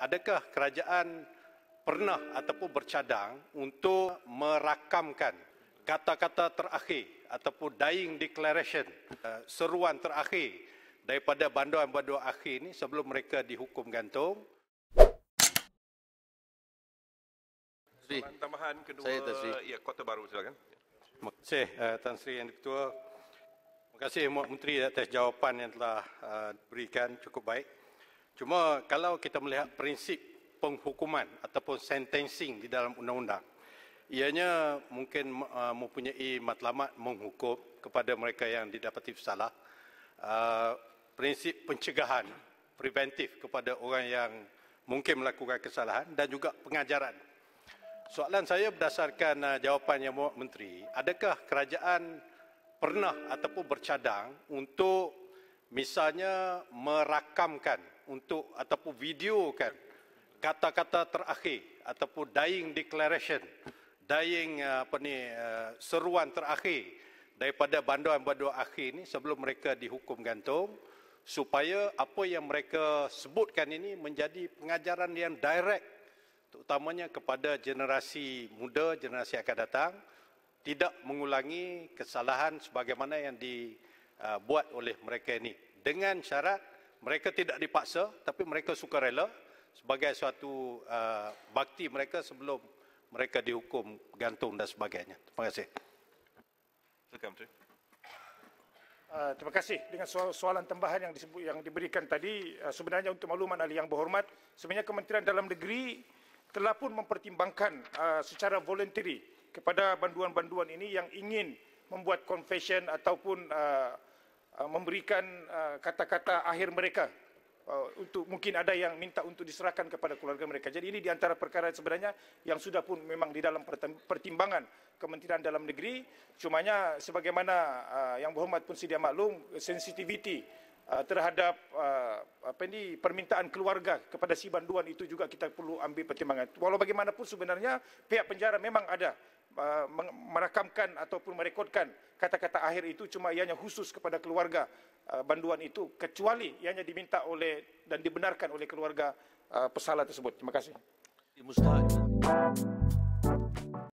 adakah kerajaan pernah ataupun bercadang untuk merakamkan kata-kata terakhir ataupun dying declaration eh, seruan terakhir daripada banduan-banduan akhir ini sebelum mereka dihukum gantung tambahan kedua Saya Tan Sri. ya Kota Baru silakan. Terima kasih eh, Tan Sri yang ketua. Terima kasih Menteri atas jawapan yang telah eh, diberikan cukup baik. Cuma kalau kita melihat prinsip penghukuman ataupun sentencing di dalam undang-undang, ianya mungkin uh, mempunyai matlamat menghukum kepada mereka yang didapati bersalah. Uh, prinsip pencegahan, preventif kepada orang yang mungkin melakukan kesalahan dan juga pengajaran. Soalan saya berdasarkan uh, jawapan yang Menteri, adakah kerajaan pernah ataupun bercadang untuk misalnya merakamkan untuk ataupun kan kata-kata terakhir ataupun dying declaration dying eh, apa ni eh, seruan terakhir daripada banduan-banduan akhir ini sebelum mereka dihukum gantung supaya apa yang mereka sebutkan ini menjadi pengajaran yang direct terutamanya kepada generasi muda generasi akan datang tidak mengulangi kesalahan sebagaimana yang di uh, buat oleh mereka ini dengan syarat mereka tidak dipaksa tapi mereka suka rela sebagai suatu uh, bakti mereka sebelum mereka dihukum gantung dan sebagainya. Terima kasih. Silakan Menteri. Uh, terima kasih dengan soalan tambahan yang yang diberikan tadi uh, sebenarnya untuk makluman ahli yang berhormat sebenarnya Kementerian Dalam Negeri telah pun mempertimbangkan uh, secara voluntary kepada banduan-banduan ini yang ingin membuat confession ataupun uh, Uh, memberikan uh, kata-kata akhir mereka uh, untuk mungkin ada yang minta untuk diserahkan kepada keluarga mereka. Jadi ini di antara perkara sebenarnya yang sudah pun memang di dalam pertimbangan Kementerian Dalam Negeri. Cumanya sebagaimana yang berhormat pun sedia maklum sensitivity terhadap apa ini permintaan keluarga kepada si banduan itu juga kita perlu ambil pertimbangan. Walau bagaimanapun sebenarnya pihak penjara memang ada uh, merakamkan ataupun merekodkan kata-kata akhir itu cuma ianya khusus kepada keluarga uh, banduan itu kecuali ianya diminta oleh dan dibenarkan oleh keluarga uh, pesalah tersebut. Terima kasih.